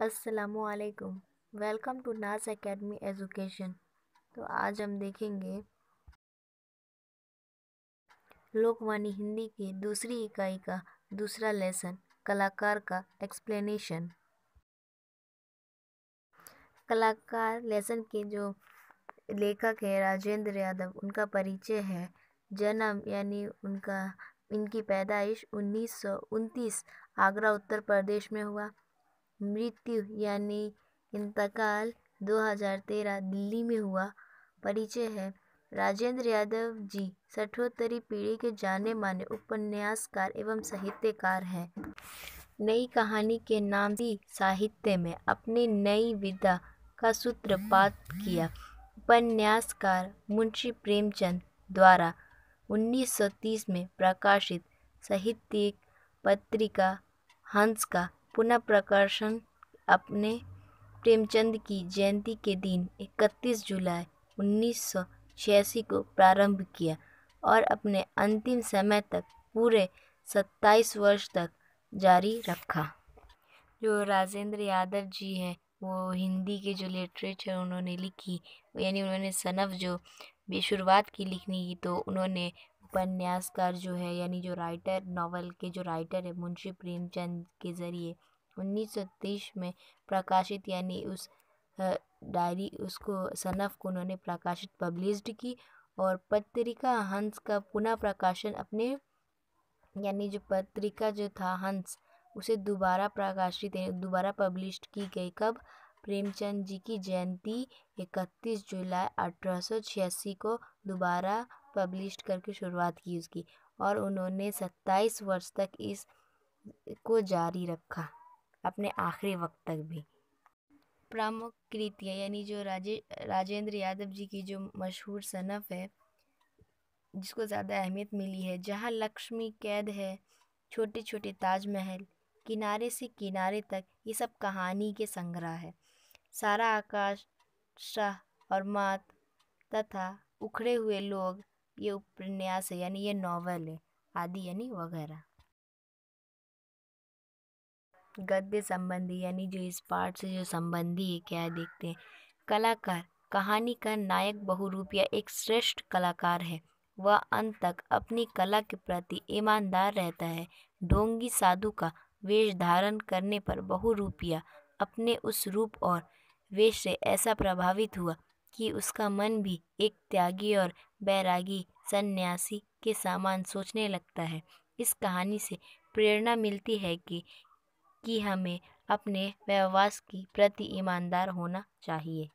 असलकुम welcome to Naaz academy education तो आज हम देखेंगे लोकवाणी हिंदी की दूसरी इकाई का दूसरा लेसन कलाकार का एक्सप्लेनेशन कलाकार लेसन के जो लेखक है राजेंद्र यादव उनका परिचय है जन्म यानी उनका इनकी पैदाइश उन्नीस आगरा उत्तर प्रदेश में हुआ मृत्यु यानी इंतकाल 2013 दिल्ली में हुआ परिचय है राजेंद्र यादव जी सठोत्तरी पीढ़ी के जाने माने उपन्यासकार एवं साहित्यकार हैं नई कहानी के नाम ही साहित्य में अपनी नई विधा का सूत्रपात किया उपन्यासकार मुंशी प्रेमचंद द्वारा 1930 में प्रकाशित साहित्यिक पत्रिका हंस का पुनः प्रकाशन अपने प्रेमचंद की जयंती के दिन 31 जुलाई उन्नीस सौ छियासी को प्रारंभ किया और अपने अंतिम समय तक पूरे 27 वर्ष तक जारी रखा जो राजेंद्र यादव जी हैं वो हिंदी के जो लिटरेचर उन्होंने लिखी यानी उन्होंने सनफ जो शुरुआत की लिखने की तो उन्होंने उपन्यासकार जो है यानी जो राइटर नॉवल के जो राइटर है मुंशी प्रेमचंद के ज़रिए उन्नीस में प्रकाशित यानी उस डायरी उसको सनफ को उन्होंने प्रकाशित पब्लिश्ड की और पत्रिका हंस का पुनः प्रकाशन अपने यानी जो पत्रिका जो था हंस उसे दोबारा प्रकाशित दोबारा पब्लिश की गई कब प्रेमचंद जी की जयंती इकतीस जुलाई अठारह को दोबारा पब्लिश करके शुरुआत की उसकी और उन्होंने सत्ताईस वर्ष तक इस को जारी रखा अपने आखिरी वक्त तक भी प्रमुख कृतियाँ यानी जो राजे राजेंद्र यादव जी की जो मशहूर सनफ है जिसको ज़्यादा अहमियत मिली है जहाँ लक्ष्मी कैद है छोटे छोटे ताजमहल किनारे से किनारे तक ये सब कहानी के संग्रह है सारा आकाश शाह और मात तथा उखड़े हुए लोग ये उपन्यास है यानी ये नॉवल है आदि यानी वगैरह गद्य संबंधी यानी जो इस पार्ट से जो संबंधी है क्या देखते हैं कलाकार कहानी का नायक बहुरूप या एक श्रेष्ठ कलाकार है वह अंत तक अपनी कला के प्रति ईमानदार रहता है ढोंगी साधु का वेश धारण करने पर बहुरूपिया अपने उस रूप और वेश से ऐसा प्रभावित हुआ कि उसका मन भी एक त्यागी और बैरागी सन्यासी के समान सोचने लगता है इस कहानी से प्रेरणा मिलती है कि कि हमें अपने व्यवहार की प्रति ईमानदार होना चाहिए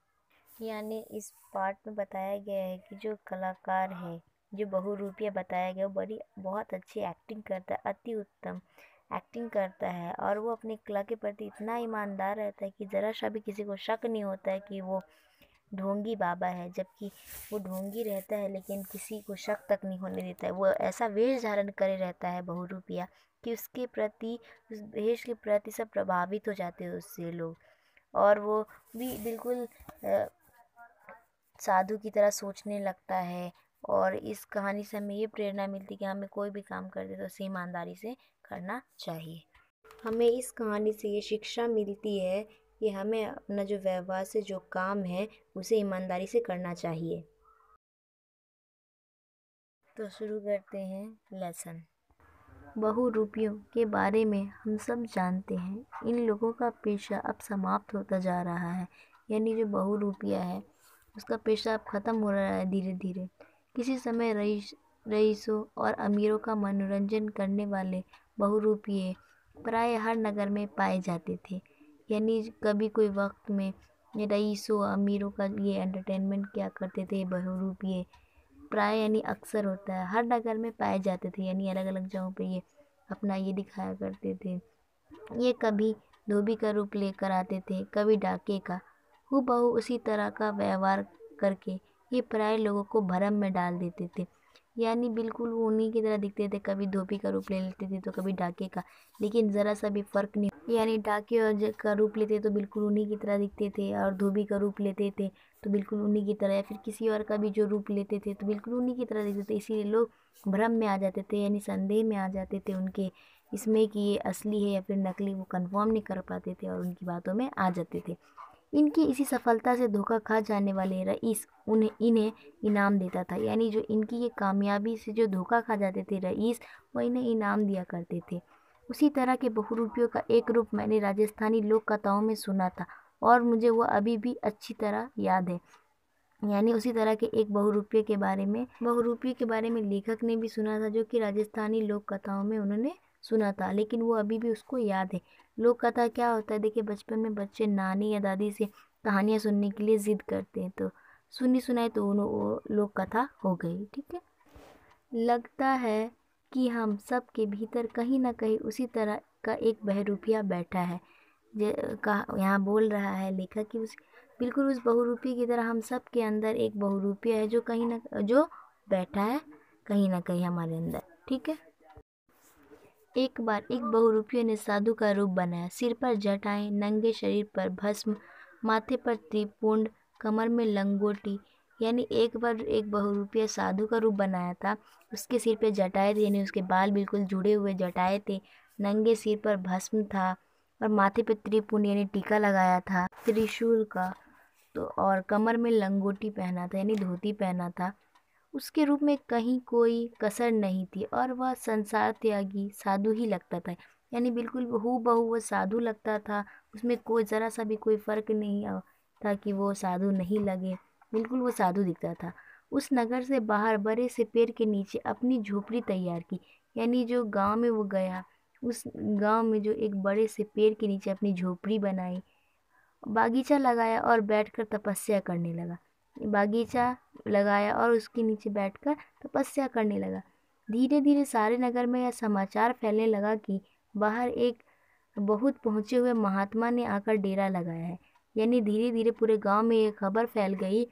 यानी इस पार्ट में बताया गया है कि जो कलाकार है जो बहुरूपीय बताया गया वो बड़ी बहुत अच्छी एक्टिंग करता है अति उत्तम एक्टिंग करता है और वो अपनी कला के प्रति इतना ईमानदार रहता है कि ज़रा सा भी किसी को शक नहीं होता है कि वो ढोंगी बाबा है जबकि वो ढोंगी रहता है लेकिन किसी को शक तक नहीं होने देता है वो ऐसा वेश धारण करे रहता है बहुरूपिया कि उसके प्रति उस वेश के प्रति सब प्रभावित हो जाते हैं उससे लोग और वो भी बिल्कुल साधु की तरह सोचने लगता है और इस कहानी से हमें ये प्रेरणा मिलती है कि हमें कोई भी काम करते तो उसे ईमानदारी से करना चाहिए हमें इस कहानी से ये शिक्षा मिलती है कि हमें अपना जो व्यवहार से जो काम है उसे ईमानदारी से करना चाहिए तो शुरू करते हैं लेसन रूपियों के बारे में हम सब जानते हैं इन लोगों का पेशा अब समाप्त होता जा रहा है यानी जो बहु रूपिया है उसका पेशा अब ख़त्म हो रहा है धीरे धीरे किसी समय रईस रईसों और अमीरों का मनोरंजन करने वाले बहु रूपिये प्राय हर नगर में पाए जाते थे यानी कभी कोई वक्त में रईसों अमीरों का ये एंटरटेनमेंट क्या करते थे बहुरूप ये प्राय यानी अक्सर होता है हर नगर में पाए जाते थे यानी अलग अलग जगहों पे ये अपना ये दिखाया करते थे ये कभी धोबी का रूप लेकर आते थे कभी डाके का हु उसी तरह का व्यवहार करके ये प्राय लोगों को भरम में डाल देते थे यानी बिल्कुल वो उन्हीं की तरह दिखते थे कभी धोबी का रूप ले लेते थे तो कभी डाके का लेकिन ज़रा सा भी फ़र्क नहीं यानी डाके और का रूप लेते तो बिल्कुल उन्हीं की तरह दिखते थे और धोबी का रूप लेते थे तो बिल्कुल उन्हीं की तरह या फिर किसी और का भी जो रूप लेते थे तो बिल्कुल उन्हीं की तरह दिखते थे इसीलिए लोग भ्रम में आ जाते थे यानी संदेह में आ जाते थे उनके इसमें कि ये असली है या फिर नकली वो कन्फर्म नहीं कर पाते थे और उनकी बातों में आ जाते थे इनकी इसी सफलता से धोखा खा जाने वाले रईस उन्हें इन्हें इनाम देता था यानी जो इनकी ये कामयाबी से जो धोखा खा जाते थे रईस वो इन्हें इनाम दिया करते थे उसी तरह के बहुरूपियों का एक रूप मैंने राजस्थानी लोक कथाओं में सुना था और मुझे वह अभी भी अच्छी तरह याद है यानी उसी तरह के एक बहुरूपीय के बारे में बहुरूपियों के बारे में लेखक ने भी सुना था जो कि राजस्थानी लोक कथाओं में उन्होंने सुना था लेकिन वो अभी भी उसको याद है लोक कथा क्या होता है देखिए बचपन में बच्चे नानी या दादी से कहानियाँ सुनने के लिए ज़िद करते हैं तो सुनी सुनाई तो वो लोक कथा हो गई ठीक है लगता है कि हम सब के भीतर कहीं ना कहीं उसी तरह का एक बहरूपिया बैठा है यहाँ बोल रहा है लेखक कि उस बिल्कुल उस बहुरूपी की तरह हम सब के अंदर एक बहुरूपिया है जो कहीं ना जो बैठा है कहीं ना कहीं हमारे अंदर ठीक है एक बार एक बहुरूपियों ने साधु का रूप बनाया सिर पर जटाएं नंगे शरीर पर भस्म माथे पर त्रिपुंड कमर में लंगोटी यानी एक बार एक बहुरूपीय साधु का रूप बनाया था उसके सिर पर जटाए थे यानी उसके बाल बिल्कुल जुड़े हुए जटाए थे नंगे सिर पर भस्म था और माथे पर त्रिपुंड यानी टीका लगाया था त्रिशूल का तो और कमर में लंगोटी पहना था यानी धोती पहना था उसके रूप में कहीं कोई कसर नहीं थी और वह संसार त्यागी साधु ही लगता था यानी बिल्कुल हु बहू वह साधु लगता था उसमें कोई ज़रा सा भी कोई फ़र्क नहीं था कि वो साधु नहीं लगे बिल्कुल वो साधु दिखता था उस नगर से बाहर बड़े से पेड़ के नीचे अपनी झोपड़ी तैयार की यानी जो गांव में वो गया उस गांव में जो एक बड़े से पेड़ के नीचे अपनी झोपड़ी बनाई बागीचा लगाया और बैठकर तपस्या करने लगा बागीचा लगाया और उसके नीचे बैठकर तपस्या करने लगा धीरे धीरे सारे नगर में यह समाचार फैलने लगा कि बाहर एक बहुत पहुँचे हुए महात्मा ने आकर डेरा लगाया है यानी धीरे धीरे पूरे गांव में यह खबर फैल गई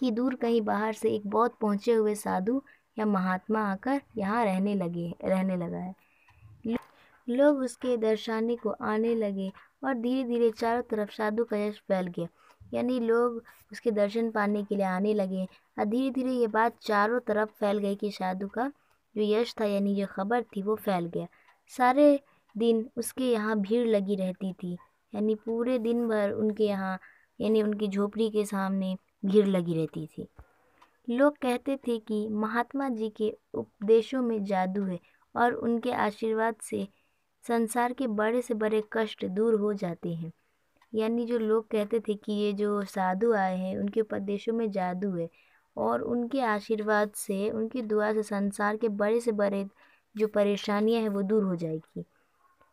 कि दूर कहीं बाहर से एक बहुत पहुँचे हुए साधु या महात्मा आकर यहाँ रहने लगे रहने लगा है लोग उसके दर्शाने को आने लगे और धीरे धीरे चारों तरफ साधु का यश फैल गया यानी लोग उसके दर्शन पाने के लिए आने लगे और धीरे धीरे ये बात चारों तरफ फैल गई कि साधु का जो यश था यानी जो खबर थी वो फैल गया सारे दिन उसके यहाँ भीड़ लगी रहती थी यानी पूरे दिन भर उनके यहाँ यानी उनकी झोपड़ी के सामने भीड़ लगी रहती थी लोग कहते थे कि महात्मा जी के उपदेशों में जादू है और उनके आशीर्वाद से संसार के बड़े से बड़े कष्ट दूर हो जाते हैं यानी जो लोग कहते थे कि ये जो साधु आए हैं उनके उपदेशों में जादू है और उनके आशीर्वाद से उनकी दुआ से संसार के बड़े से बड़े जो परेशानियां हैं वो दूर हो जाएगी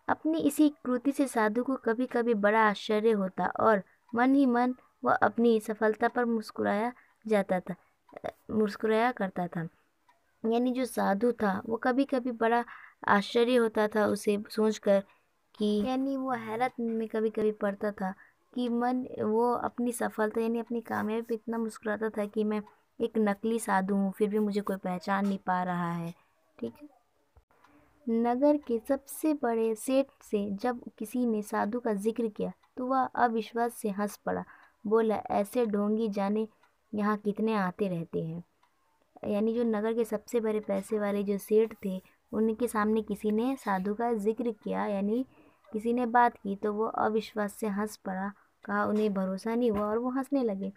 अपनी इसी कृति से साधु को कभी कभी बड़ा आश्चर्य होता और मन ही मन वह अपनी सफलता पर मुस्कुराया जाता था मुस्कुराया करता था यानी जो साधु था वो कभी कभी बड़ा आश्चर्य होता था उसे सोचकर कि यानी वो हैरत में कभी कभी पड़ता था कि मन वो अपनी सफलता यानी अपनी कामयाबी पर इतना मुस्कुराता था कि मैं एक नकली साधु हूँ फिर भी मुझे कोई पहचान नहीं पा रहा है ठीक है नगर के सबसे बड़े सेठ से जब किसी ने साधु का जिक्र किया तो वह अविश्वास से हंस पड़ा बोला ऐसे ढोंगी जाने यहाँ कितने आते रहते हैं यानी जो नगर के सबसे बड़े पैसे वाले जो सेठ थे उनके सामने किसी ने साधु का जिक्र किया यानी किसी ने बात की तो वो अविश्वास से हंस पड़ा कहा उन्हें भरोसा नहीं हुआ और वो हंसने लगे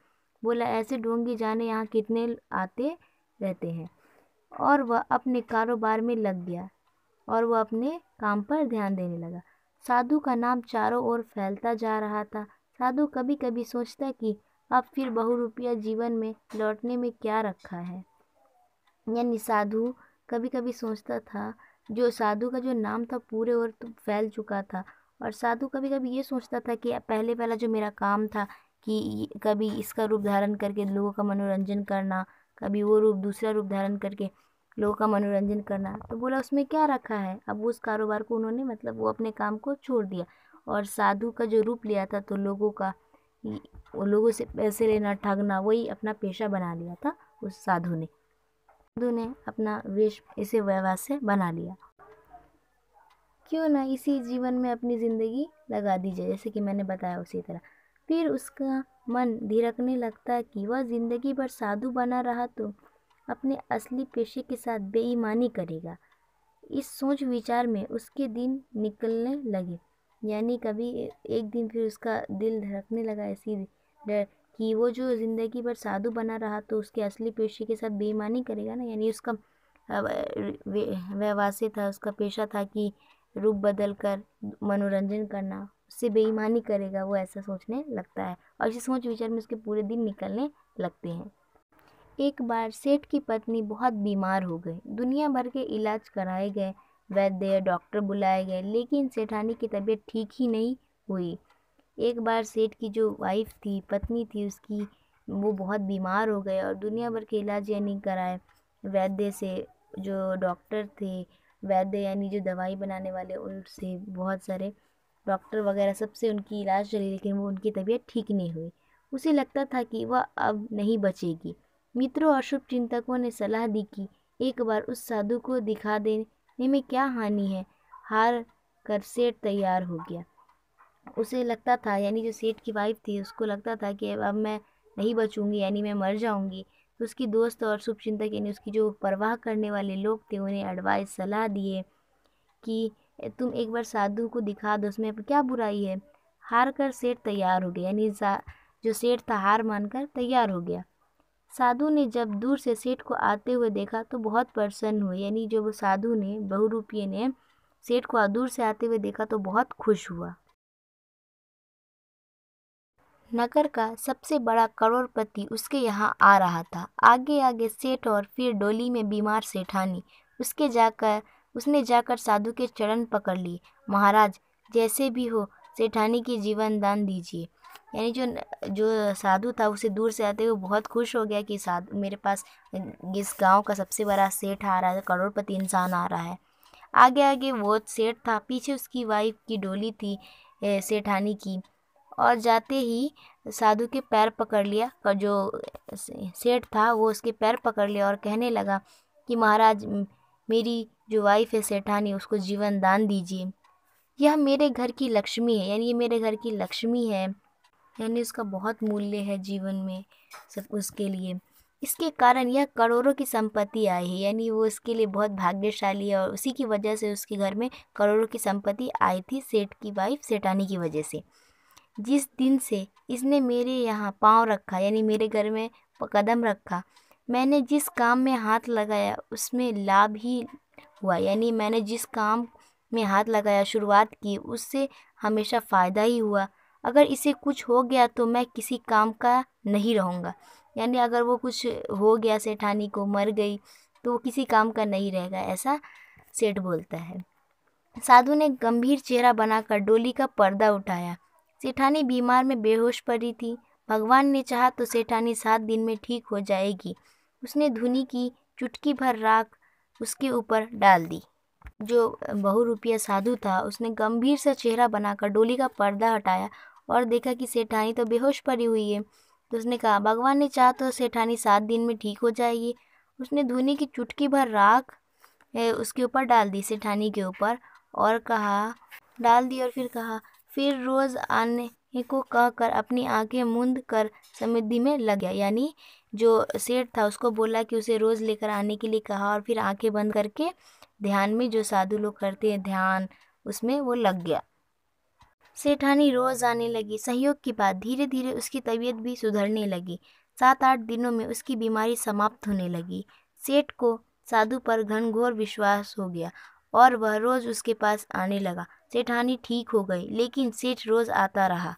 बोला ऐसे ढोंगी जाने यहाँ कितने आते रहते हैं और वह अपने कारोबार में लग गया और वह अपने काम पर ध्यान देने लगा साधु का नाम चारों ओर फैलता जा रहा था साधु कभी कभी सोचता कि अब फिर बहु रुपया जीवन में लौटने में क्या रखा है यानी साधु कभी कभी सोचता था जो साधु का जो नाम था पूरे और तो फैल चुका था और साधु कभी कभी ये सोचता था कि पहले पहला जो मेरा काम था कि कभी इसका रूप धारण करके लोगों का मनोरंजन करना कभी वो रूप दूसरा रूप धारण करके लोगों का मनोरंजन करना तो बोला उसमें क्या रखा है अब उस कारोबार को उन्होंने मतलब वो अपने काम को छोड़ दिया और साधु का जो रूप लिया था तो लोगों का लोगों से पैसे लेना ठगना वही अपना पेशा बना लिया था उस साधु ने हिंदू ने अपना वेश इसे व्यवहार से बना लिया क्यों ना इसी जीवन में अपनी ज़िंदगी लगा दीजिए जैसे कि मैंने बताया उसी तरह फिर उसका मन धिरकने लगता कि वह ज़िंदगी भर साधु बना रहा तो अपने असली पेशे के साथ बेईमानी करेगा इस सोच विचार में उसके दिन निकलने लगे यानी कभी एक दिन फिर उसका दिल धड़कने लगा इसी डर कि वो जो ज़िंदगी भर साधु बना रहा तो उसके असली पेशे के साथ बेईमानी करेगा ना यानी उसका व्यवसाय था उसका पेशा था कि रूप बदल कर मनोरंजन करना उससे बेईमानी करेगा वो ऐसा सोचने लगता है और इसी सोच विचार में उसके पूरे दिन निकलने लगते हैं एक बार सेठ की पत्नी बहुत बीमार हो गई दुनिया भर के इलाज कराए गए वैद्य डॉक्टर बुलाए गए लेकिन सेठानी की तबीयत ठीक ही नहीं हुई एक बार सेठ की जो वाइफ थी पत्नी थी उसकी वो बहुत बीमार हो गए और दुनिया भर के इलाज यानी कराए वैद्य से जो डॉक्टर थे वैद्य यानी जो दवाई बनाने वाले उनसे बहुत सारे डॉक्टर वगैरह सबसे उनकी इलाज चली लेकिन वो उनकी तबीयत ठीक नहीं हुई उसे लगता था कि वह अब नहीं बचेगी मित्रों और शुभ चिंतकों ने सलाह दी कि एक बार उस साधु को दिखा देने में क्या हानि है हार कर सेठ तैयार हो गया उसे लगता था यानी जो सेठ की वाइफ थी उसको लगता था कि अब मैं नहीं बचूंगी यानी मैं मर जाऊंगी तो उसकी दोस्त और शुभचिंतक यानी उसकी जो परवाह करने वाले लोग थे उन्हें एडवाइस सलाह दिए कि तुम एक बार साधु को दिखा दो उसमें क्या बुराई है हार कर सेठ तैयार हो गया यानी जो सेठ था हार मानकर तैयार हो गया साधु ने जब दूर से सेठ को आते हुए देखा तो बहुत प्रसन्न हुए यानी जो साधु ने बहुरूपीय ने सेठ को दूर से आते हुए देखा तो बहुत खुश हुआ नगर का सबसे बड़ा करोड़पति उसके यहाँ आ रहा था आगे आगे सेठ और फिर डोली में बीमार सेठानी उसके जाकर उसने जाकर साधु के चरण पकड़ लिए महाराज जैसे भी हो सेठानी की जीवन दान दीजिए यानी जो जो साधु था उसे दूर से आते हुए बहुत खुश हो गया कि साधु मेरे पास इस गांव का सबसे बड़ा सेठ आ रहा है करोड़पति इंसान आ रहा है आगे आगे वो सेठ था पीछे उसकी वाइफ की डोली थी सेठानी की और जाते ही साधु के पैर पकड़ लिया और जो सेठ था वो उसके पैर पकड़ लिया और कहने लगा कि महाराज मेरी जो वाइफ है सेठानी उसको जीवन दान दीजिए यह मेरे घर की लक्ष्मी है यानी ये मेरे घर की लक्ष्मी है यानी उसका बहुत मूल्य है जीवन में सब उसके लिए इसके कारण यह करोड़ों की संपत्ति आई है यानी वो उसके लिए बहुत भाग्यशाली है और उसी की वजह से उसके घर में करोड़ों की संपत्ति आई थी सेठ की वाइफ सेठानी की वजह से जिस दिन से इसने मेरे यहाँ पाँव रखा यानी मेरे घर में कदम रखा मैंने जिस काम में हाथ लगाया उसमें लाभ ही हुआ यानी मैंने जिस काम में हाथ लगाया शुरुआत की उससे हमेशा फ़ायदा ही हुआ अगर इसे कुछ हो गया तो मैं किसी काम का नहीं रहूँगा यानी अगर वो कुछ हो गया सेठानी को मर गई तो वो किसी काम का नहीं रहेगा ऐसा सेठ बोलता है साधु ने गंभीर चेहरा बनाकर डोली का पर्दा उठाया सेठानी बीमार में बेहोश पड़ी थी भगवान ने चाहा तो सेठानी सात दिन में ठीक हो जाएगी उसने धुनी की चुटकी भर राख उसके ऊपर डाल दी जो बहुरूपिया साधु था उसने गंभीर सा चेहरा बनाकर डोली का पर्दा हटाया और देखा कि सेठानी तो बेहोश पड़ी हुई है तो उसने कहा भगवान ने चाहा तो सेठानी सात दिन में ठीक हो जाएगी उसने धुनी की चुटकी भर राख उसके ऊपर डाल दी सेठानी के ऊपर और कहा डाल दी और फिर कहा फिर रोज़ आने को कहकर अपनी आंखें मूंद कर समृद्धि में लग गया यानी जो सेठ था उसको बोला कि उसे रोज़ लेकर आने के लिए कहा और फिर आंखें बंद करके ध्यान में जो साधु लोग करते हैं ध्यान उसमें वो लग गया सेठानी रोज़ आने लगी सहयोग की बात धीरे धीरे उसकी तबीयत भी सुधरने लगी सात आठ दिनों में उसकी बीमारी समाप्त होने लगी सेठ को साधु पर घनघोर विश्वास हो गया और वह रोज़ उसके पास आने लगा सेठानी ठीक हो गई लेकिन सेठ रोज़ आता रहा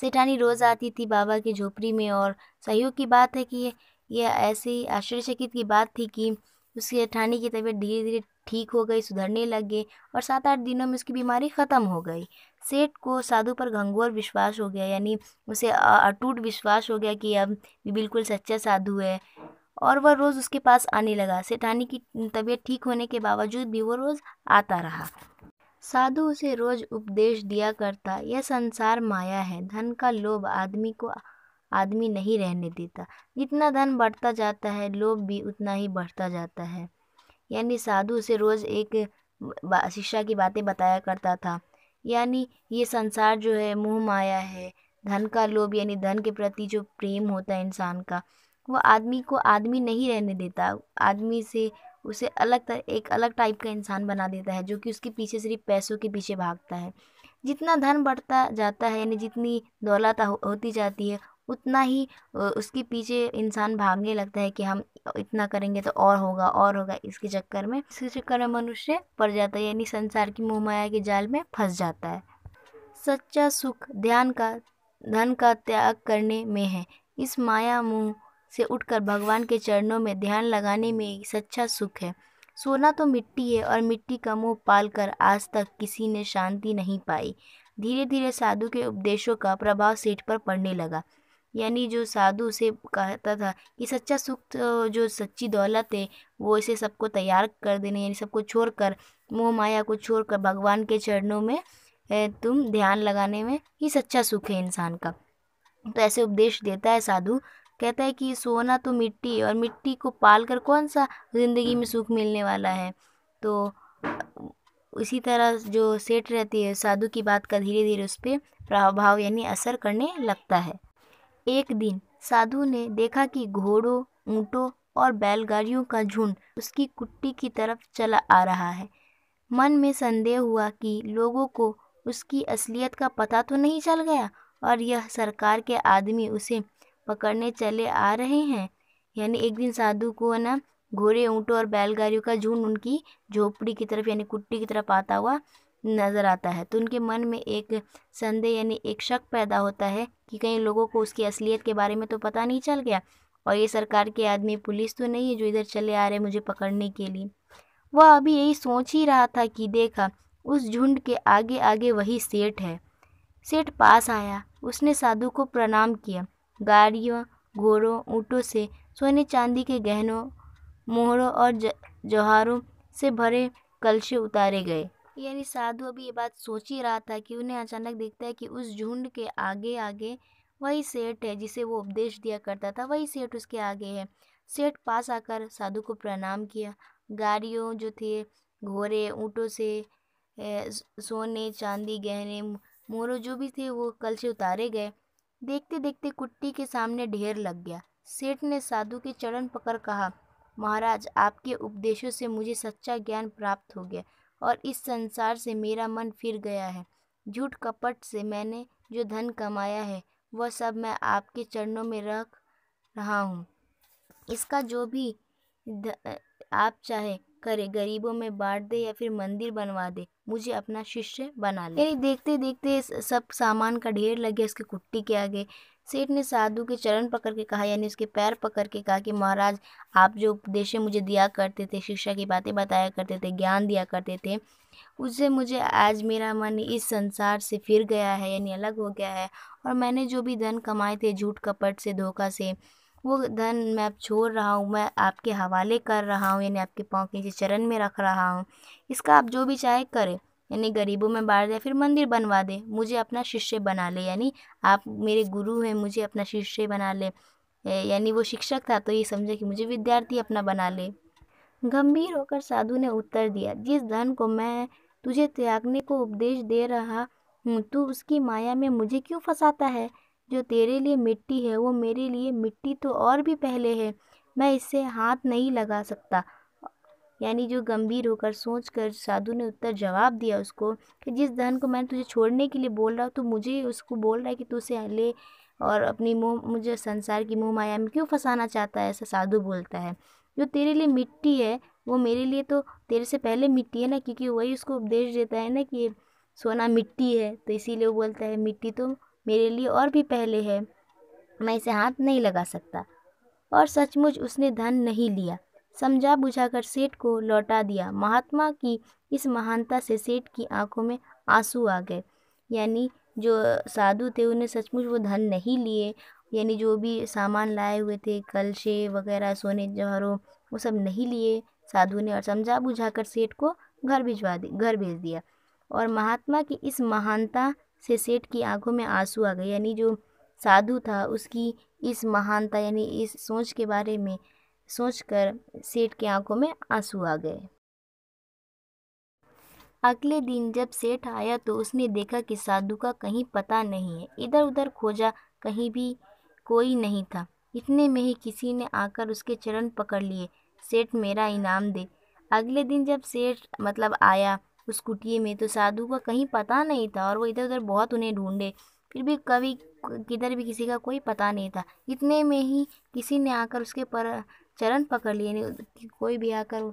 सेठानी रोज़ आती थी बाबा की झोपड़ी में और सहयोग की बात है कि यह ऐसी आश्चर्यचकित की बात थी कि उसकी सेठानी की तबीयत धीरे धीरे ठीक हो गई सुधरने लग गए और सात आठ दिनों में उसकी बीमारी ख़त्म हो गई सेठ को साधु पर घंघोर विश्वास हो गया यानी उसे अटूट विश्वास हो गया कि अब बिल्कुल सच्चा साधु है और वह रोज़ उसके पास आने लगा सेठानी की तबीयत ठीक होने के बावजूद भी वो रोज़ आता रहा साधु उसे रोज उपदेश दिया करता यह संसार माया है धन का लोभ आदमी को आदमी नहीं रहने देता जितना धन बढ़ता जाता है लोभ भी उतना ही बढ़ता जाता है यानी साधु उसे रोज़ एक शिक्षा की बातें बताया करता था यानी ये संसार जो है मुँह माया है धन का लोभ यानी धन के प्रति जो प्रेम होता है इंसान का वो आदमी को आदमी नहीं रहने देता आदमी से उसे अलग तर, एक अलग टाइप का इंसान बना देता है जो कि उसके पीछे सिर्फ पैसों के पीछे भागता है जितना धन बढ़ता जाता है यानी जितनी दौलत हो, होती जाती है उतना ही उसके पीछे इंसान भागने लगता है कि हम इतना करेंगे तो और होगा और होगा इसके चक्कर में इसके चक्कर में मनुष्य पड़ जाता है यानी संसार की मोहमाया के जाल में फंस जाता है सच्चा सुख ध्यान का धन का त्याग करने में है इस माया मोह से उठकर भगवान के चरणों में ध्यान लगाने में सच्चा सुख है सोना तो मिट्टी है और मिट्टी का मुंह पाल कर आज तक किसी ने शांति नहीं पाई धीरे धीरे साधु के उपदेशों का प्रभाव सेठ पर पड़ने लगा यानी जो साधु से कहता था कि सच्चा सुख तो जो सच्ची दौलत है वो इसे सबको तैयार कर देने यानी सबको छोड़कर मोह माया को छोड़कर भगवान के चरणों में तुम ध्यान लगाने में ही सच्चा सुख है इंसान का तो ऐसे उपदेश देता है साधु कहता है कि सोना तो मिट्टी और मिट्टी को पाल कर कौन सा ज़िंदगी में सुख मिलने वाला है तो इसी तरह जो सेठ रहती है साधु की बात का धीरे धीरे उस पर प्रभाव यानी असर करने लगता है एक दिन साधु ने देखा कि घोड़ों ऊँटों और बैलगाड़ियों का झुंड उसकी कुट्टी की तरफ चला आ रहा है मन में संदेह हुआ कि लोगों को उसकी असलियत का पता तो नहीं चल गया और यह सरकार के आदमी उसे पकड़ने चले आ रहे हैं यानी एक दिन साधु को है ना घोड़े ऊँटों और बैलगाड़ियों का झुंड उनकी झोपड़ी की तरफ यानी कुट्टी की तरफ आता हुआ नज़र आता है तो उनके मन में एक संदेह यानी एक शक पैदा होता है कि कई लोगों को उसकी असलियत के बारे में तो पता नहीं चल गया और ये सरकार के आदमी पुलिस तो नहीं है जो इधर चले आ रहे मुझे पकड़ने के लिए वह अभी यही सोच ही रहा था कि देखा उस झुंड के आगे आगे वही सेठ है सेठ पास आया उसने साधु को प्रणाम किया गाड़ियों घोड़ों ऊँटों से सोने चांदी के गहनों मोहरों और जौहारों से भरे कलशे उतारे गए यानी साधु अभी ये बात सोच ही रहा था कि उन्हें अचानक दिखता है कि उस झुंड के आगे आगे वही सेठ है जिसे वो उपदेश दिया करता था वही सेठ उसके आगे है सेठ पास आकर साधु को प्रणाम किया गाड़ियों जो थे घोड़े ऊँटों से सोने चांदी गहने मोरों जो भी थे वो कल से उतारे गए देखते देखते कुट्टी के सामने ढेर लग गया सेठ ने साधु के चरण पकड़ कहा महाराज आपके उपदेशों से मुझे सच्चा ज्ञान प्राप्त हो गया और इस संसार से मेरा मन फिर गया है झूठ कपट से मैंने जो धन कमाया है वह सब मैं आपके चरणों में रख रहा हूँ इसका जो भी आप चाहे करे गरीबों में बांट दे या फिर मंदिर बनवा दे मुझे अपना शिष्य बना ले देखते देखते सब सामान का ढेर लग गया उसकी कुट्टी के आगे सेठ ने साधु के चरण पकड़ के कहा यानी उसके पैर पकड़ के कहा कि महाराज आप जो उपदेश मुझे दिया करते थे शिक्षा की बातें बताया करते थे ज्ञान दिया करते थे उससे मुझे आज मेरा मन इस संसार से फिर गया है यानी अलग हो गया है और मैंने जो भी धन कमाए थे झूठ कपट से धोखा से वो धन मैं अब छोड़ रहा हूँ मैं आपके हवाले कर रहा हूँ यानी आपके पाँव के नीचे चरण में रख रहा हूँ इसका आप जो भी चाहे करें यानी गरीबों में बांट दे फिर मंदिर बनवा दे मुझे अपना शिष्य बना ले यानी आप मेरे गुरु हैं मुझे अपना शिष्य बना ले यानी वो शिक्षक था तो ये समझे कि मुझे विद्यार्थी अपना बना ले गंभीर होकर साधु ने उत्तर दिया जिस धन को मैं तुझे त्यागने को उपदेश दे रहा तू उसकी माया में मुझे क्यों फंसाता है जो तेरे लिए मिट्टी है वो मेरे लिए मिट्टी तो और भी पहले है मैं इससे हाथ नहीं लगा सकता यानी जो गंभीर होकर सोच कर साधु ने उत्तर जवाब दिया उसको कि जिस धन को मैं तुझे छोड़ने के लिए बोल रहा हूँ तो मुझे उसको बोल रहा है कि तू उसे ले और अपनी मुँह मुझे संसार की मुँह माया में क्यों फंसाना चाहता है ऐसा साधु बोलता है जो तेरे लिए मिट्टी है वो मेरे लिए तो तेरे से पहले मिट्टी है ना क्योंकि वही उसको उपदेश देता है ना कि सोना मिट्टी है तो इसीलिए वो बोलता है मिट्टी तो मेरे लिए और भी पहले है मैं इसे हाथ नहीं लगा सकता और सचमुच उसने धन नहीं लिया समझा बुझाकर सेठ को लौटा दिया महात्मा की इस महानता से सेठ की आंखों में आंसू आ गए यानी जो साधु थे उन्हें सचमुच वो धन नहीं लिए यानी जो भी सामान लाए हुए थे कलशे वगैरह सोने जवाहरों वो सब नहीं लिए साधु ने और समझा बुझाकर सेठ को घर भिजवा दी घर भेज दिया और महात्मा की इस महानता से सेठ की आंखों में आंसू आ गए यानी जो साधु था उसकी इस महानता यानी इस सोच के बारे में सोचकर सेठ की आंखों में आंसू आ गए अगले दिन जब सेठ आया तो उसने देखा कि साधु का कहीं पता नहीं है इधर उधर खोजा कहीं भी कोई नहीं था इतने में ही किसी ने आकर उसके चरण पकड़ लिए सेठ मेरा इनाम दे अगले दिन जब सेठ मतलब आया उस कुटिए में तो साधु का कहीं पता नहीं था और वो इधर उधर बहुत उन्हें ढूंढे फिर भी कभी किधर भी किसी का कोई पता नहीं था इतने में ही किसी ने आकर उसके पर चरण पकड़ लिए कोई भी आकर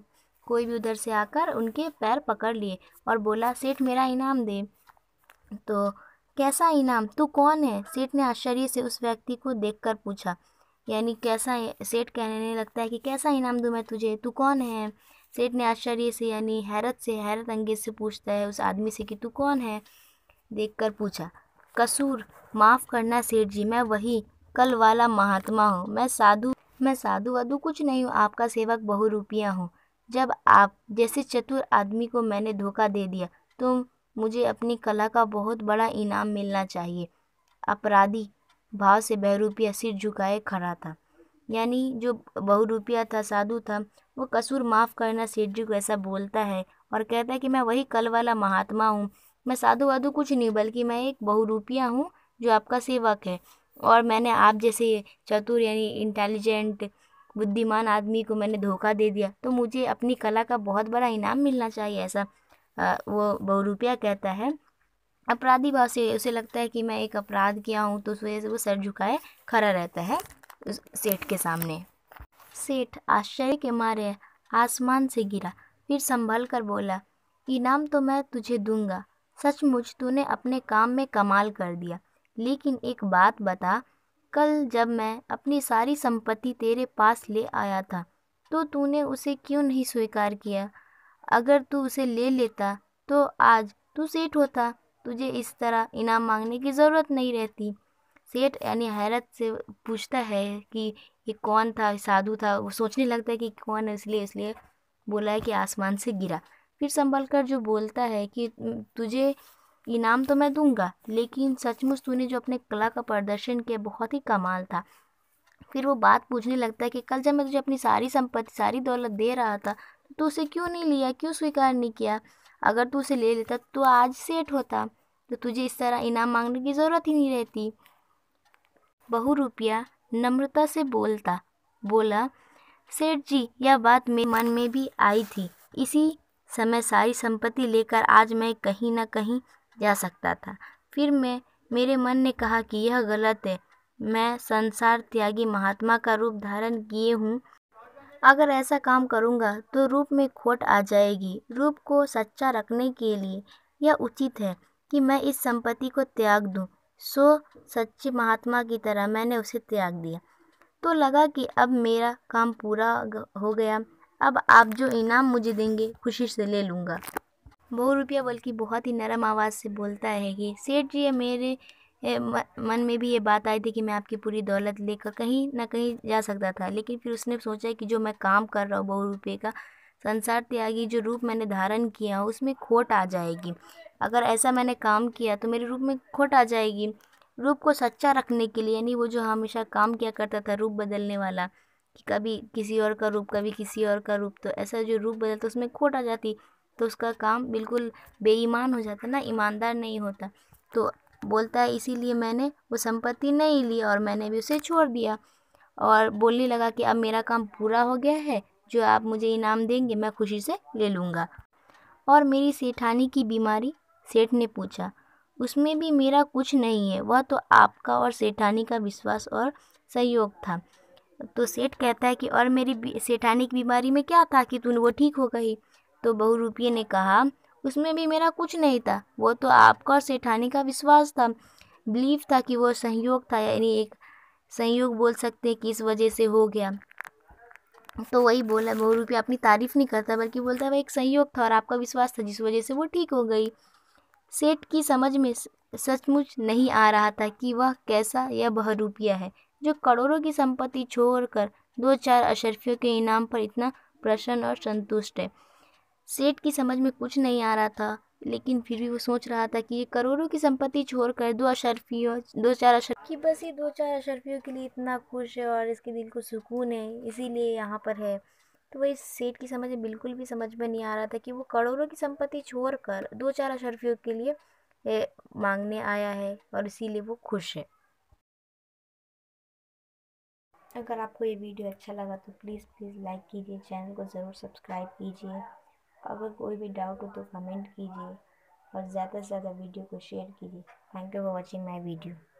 कोई भी उधर से आकर उनके पैर पकड़ लिए और बोला सेठ मेरा इनाम दे तो कैसा इनाम तू कौन है सेठ ने आश्चर्य से उस व्यक्ति को देखकर पूछा यानी कैसा सेठ कहने लगता है कि कैसा इनाम दूँ मैं तुझे तू कौन है सेठ ने आश्चर्य से यानी हैरत से हैरत अंगेज से पूछता है उस आदमी से कि तू कौन है देखकर पूछा कसूर माफ़ करना सेठ जी मैं वही कल वाला महात्मा हूँ मैं साधु मैं साधु वधु कुछ नहीं हूँ आपका सेवक बहु रुपया हूँ जब आप जैसे चतुर आदमी को मैंने धोखा दे दिया तो मुझे अपनी कला का बहुत बड़ा इनाम मिलना चाहिए अपराधी भाव से बहुरूपिया सिर झुकाए खड़ा था यानी जो बहुरूपिया था साधु था वो कसूर माफ़ करना सेठ जी को ऐसा बोलता है और कहता है कि मैं वही कल वाला महात्मा हूँ मैं साधु वाधु कुछ नहीं बल्कि मैं एक बहुरूपिया हूँ जो आपका सेवक है और मैंने आप जैसे चतुर यानी इंटेलिजेंट बुद्धिमान आदमी को मैंने धोखा दे दिया तो मुझे अपनी कला का बहुत बड़ा इनाम मिलना चाहिए ऐसा वो बहुरूपिया कहता है अपराधी भाव से उसे लगता है कि मैं एक अपराध किया हूँ तो उस वजह से वो सर झुकाए खड़ा रहता है सेठ के सामने सेठ आश्चर्य के मारे आसमान से गिरा फिर संभल कर बोला इनाम तो मैं तुझे दूंगा सचमुच तूने अपने काम में कमाल कर दिया लेकिन एक बात बता कल जब मैं अपनी सारी संपत्ति तेरे पास ले आया था तो तूने उसे क्यों नहीं स्वीकार किया अगर तू उसे ले लेता तो आज तू सेठ होता तुझे इस तरह इनाम मांगने की ज़रूरत नहीं रहती सेठ यानी हैरत से पूछता है कि ये कौन था साधु था वो सोचने लगता है कि कौन है इसलिए इसलिए बोला है कि आसमान से गिरा फिर संभल कर जो बोलता है कि तुझे इनाम तो मैं दूंगा लेकिन सचमुच तूने जो अपने कला का प्रदर्शन किया बहुत ही कमाल था फिर वो बात पूछने लगता है कि कल जब मैं तुझे अपनी सारी संपत्ति सारी दौलत दे रहा था तो तू उसे क्यों नहीं लिया क्यों स्वीकार नहीं किया अगर तू उसे ले लेता तो आज सेठ होता तो तुझे इस तरह इनाम मांगने की ज़रूरत ही नहीं रहती बहु रुपया नम्रता से बोलता बोला सेठ जी यह बात मेरे मन में भी आई थी इसी समय सारी संपत्ति लेकर आज मैं कहीं ना कहीं जा सकता था फिर मैं मेरे मन ने कहा कि यह गलत है मैं संसार त्यागी महात्मा का रूप धारण किए हूँ अगर ऐसा काम करूँगा तो रूप में खोट आ जाएगी रूप को सच्चा रखने के लिए यह उचित है कि मैं इस संपत्ति को त्याग दूँ सो सच्ची महात्मा की तरह मैंने उसे त्याग दिया तो लगा कि अब मेरा काम पूरा हो गया अब आप जो इनाम मुझे देंगे खुशी से ले लूँगा बहु रुपया बल्कि बहुत ही नरम आवाज़ से बोलता है कि सेठ जी मेरे मन में भी ये बात आई थी कि मैं आपकी पूरी दौलत लेकर कहीं ना कहीं जा सकता था लेकिन फिर उसने सोचा कि जो मैं काम कर रहा हूँ बहु रुपये का संसार त्यागी जो रूप मैंने धारण किया उसमें खोट आ जाएगी अगर ऐसा मैंने काम किया तो मेरे रूप में खोट आ जाएगी रूप को सच्चा रखने के लिए यानी वो जो हमेशा काम किया करता था रूप बदलने वाला कि कभी किसी और का रूप कभी किसी और का रूप तो ऐसा जो रूप बदलता तो उसमें खोट आ जाती तो उसका काम बिल्कुल बेईमान हो जाता ना ईमानदार नहीं होता तो बोलता है इसीलिए मैंने वो संपत्ति नहीं ली और मैंने भी उसे छोड़ दिया और बोलने लगा कि अब मेरा काम पूरा हो गया है जो आप मुझे इनाम देंगे मैं खुशी से ले लूँगा और मेरी सेठानी की बीमारी सेठ ने पूछा उसमें भी मेरा कुछ नहीं है वह तो आपका और सेठानी का विश्वास और सहयोग था तो सेठ कहता है कि और मेरी सेठानी की बीमारी में क्या था कि तुम वो ठीक हो गई तो बहु रूपये ने कहा उसमें भी मेरा कुछ नहीं था वो तो आपका और सेठानी का विश्वास था बिलीव था कि वो सहयोग था यानी एक संयोग बोल सकते हैं कि इस वजह से हो गया तो वही बोला बहु रूपया अपनी तारीफ़ नहीं करता बल्कि बोलता है वह एक संयोग था और आपका विश्वास था जिस वजह से वो ठीक हो गई सेठ की समझ में सचमुच नहीं आ रहा था कि वह कैसा यह बहरूपिया है जो करोड़ों की संपत्ति छोड़कर दो चार अशरफियों के इनाम पर इतना प्रसन्न और संतुष्ट है सेठ की समझ में कुछ नहीं आ रहा था लेकिन फिर भी वो सोच रहा था कि ये करोड़ों की संपत्ति छोड़कर दो अशरफियों दो चार अशर कि बस ये दो चार अशरफियों के लिए इतना खुश है और इसके दिल को सुकून है इसीलिए यहाँ पर है तो वही इस सेठ की समझ में बिल्कुल भी समझ में नहीं आ रहा था कि वो करोड़ों की संपत्ति छोड़कर दो चार अशरफियों के लिए मांगने आया है और इसीलिए वो खुश है अगर आपको ये वीडियो अच्छा लगा तो प्लीज़ प्लीज़ लाइक कीजिए चैनल को ज़रूर सब्सक्राइब कीजिए अगर कोई भी डाउट हो तो कमेंट कीजिए और ज़्यादा से ज़्यादा वीडियो को शेयर कीजिए thank you for watching my video